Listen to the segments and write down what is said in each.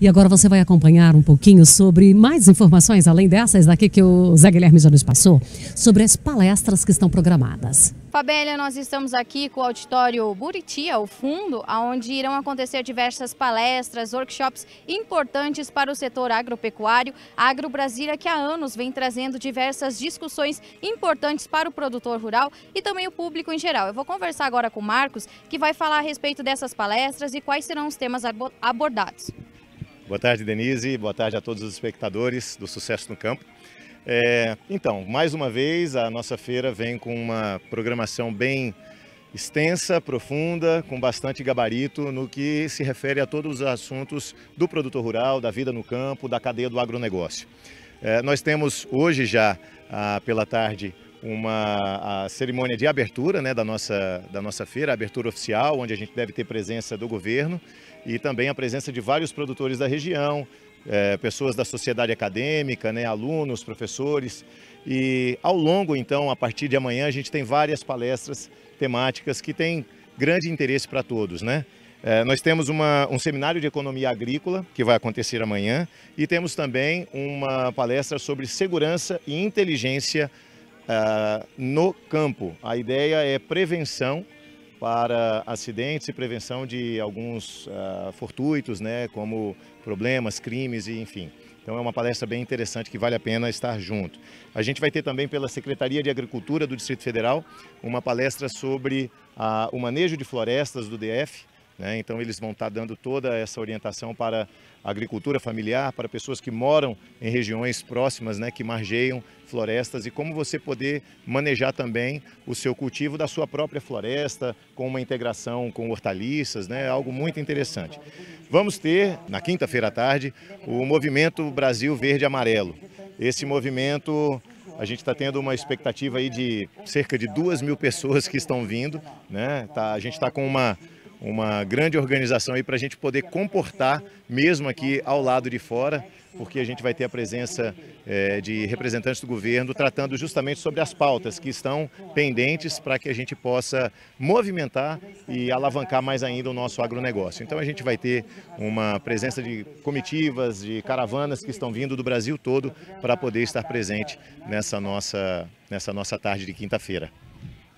E agora você vai acompanhar um pouquinho sobre mais informações, além dessas daqui que o Zé Guilherme já nos passou, sobre as palestras que estão programadas. Fabélia, nós estamos aqui com o auditório Buriti, ao fundo, onde irão acontecer diversas palestras, workshops importantes para o setor agropecuário. A Agro Brasília, que há anos vem trazendo diversas discussões importantes para o produtor rural e também o público em geral. Eu vou conversar agora com o Marcos, que vai falar a respeito dessas palestras e quais serão os temas abordados. Boa tarde, Denise. Boa tarde a todos os espectadores do Sucesso no Campo. É, então, mais uma vez, a nossa feira vem com uma programação bem extensa, profunda, com bastante gabarito no que se refere a todos os assuntos do produtor rural, da vida no campo, da cadeia do agronegócio. É, nós temos hoje já, pela tarde, uma cerimônia de abertura né, da, nossa, da nossa feira, a abertura oficial, onde a gente deve ter presença do governo e também a presença de vários produtores da região, é, pessoas da sociedade acadêmica, né, alunos, professores. E ao longo, então, a partir de amanhã, a gente tem várias palestras temáticas que têm grande interesse para todos, né? É, nós temos uma, um seminário de economia agrícola, que vai acontecer amanhã, e temos também uma palestra sobre segurança e inteligência uh, no campo. A ideia é prevenção para acidentes e prevenção de alguns uh, fortuitos, né, como problemas, crimes e enfim. Então é uma palestra bem interessante que vale a pena estar junto. A gente vai ter também pela Secretaria de Agricultura do Distrito Federal uma palestra sobre uh, o manejo de florestas do DF, né? Então, eles vão estar tá dando toda essa orientação para a agricultura familiar, para pessoas que moram em regiões próximas, né, que margeiam florestas e como você poder manejar também o seu cultivo da sua própria floresta, com uma integração com hortaliças, né, algo muito interessante. Vamos ter, na quinta-feira à tarde, o movimento Brasil Verde Amarelo. Esse movimento a gente está tendo uma expectativa aí de cerca de duas mil pessoas que estão vindo, né? Tá, a gente está com uma uma grande organização aí para a gente poder comportar mesmo aqui ao lado de fora, porque a gente vai ter a presença é, de representantes do governo tratando justamente sobre as pautas que estão pendentes para que a gente possa movimentar e alavancar mais ainda o nosso agronegócio. Então a gente vai ter uma presença de comitivas, de caravanas que estão vindo do Brasil todo para poder estar presente nessa nossa, nessa nossa tarde de quinta-feira.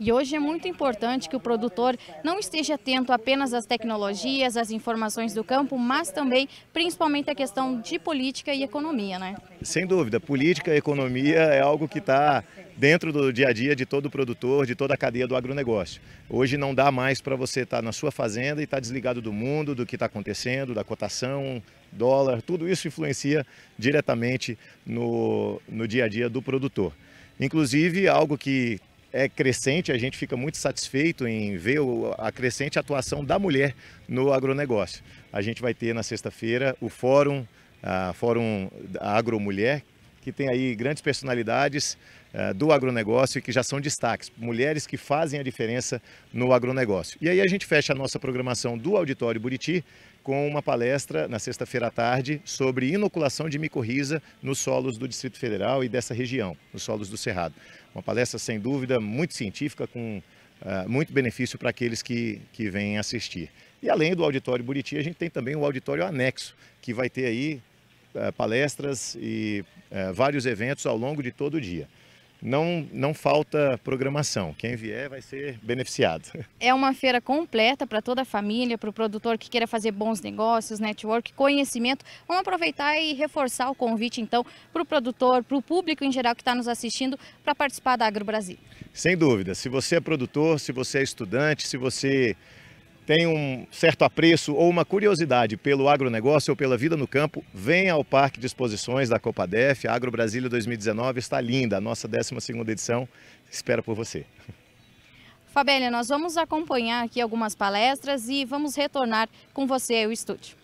E hoje é muito importante que o produtor não esteja atento apenas às tecnologias, às informações do campo, mas também, principalmente, à questão de política e economia, né? Sem dúvida, política e economia é algo que está dentro do dia a dia de todo produtor, de toda a cadeia do agronegócio. Hoje não dá mais para você estar tá na sua fazenda e estar tá desligado do mundo, do que está acontecendo, da cotação, dólar, tudo isso influencia diretamente no, no dia a dia do produtor. Inclusive, algo que é crescente, a gente fica muito satisfeito em ver a crescente atuação da mulher no agronegócio. A gente vai ter na sexta-feira o Fórum, a Fórum Agromulher, que tem aí grandes personalidades eh, do agronegócio e que já são destaques, mulheres que fazem a diferença no agronegócio. E aí a gente fecha a nossa programação do Auditório Buriti com uma palestra na sexta-feira à tarde sobre inoculação de micorriza nos solos do Distrito Federal e dessa região, nos solos do Cerrado. Uma palestra, sem dúvida, muito científica, com uh, muito benefício para aqueles que, que vêm assistir. E além do Auditório Buriti, a gente tem também o Auditório Anexo, que vai ter aí uh, palestras e uh, vários eventos ao longo de todo o dia não, não falta programação. Quem vier vai ser beneficiado. É uma feira completa para toda a família, para o produtor que queira fazer bons negócios, network, conhecimento. Vamos aproveitar e reforçar o convite, então, para o produtor, para o público em geral que está nos assistindo, para participar da Agro Brasil. Sem dúvida. Se você é produtor, se você é estudante, se você tem um certo apreço ou uma curiosidade pelo agronegócio ou pela vida no campo, venha ao Parque de Exposições da Copa Def Agro Brasília 2019 está linda, a nossa 12ª edição espera por você. Fabélia, nós vamos acompanhar aqui algumas palestras e vamos retornar com você ao estúdio.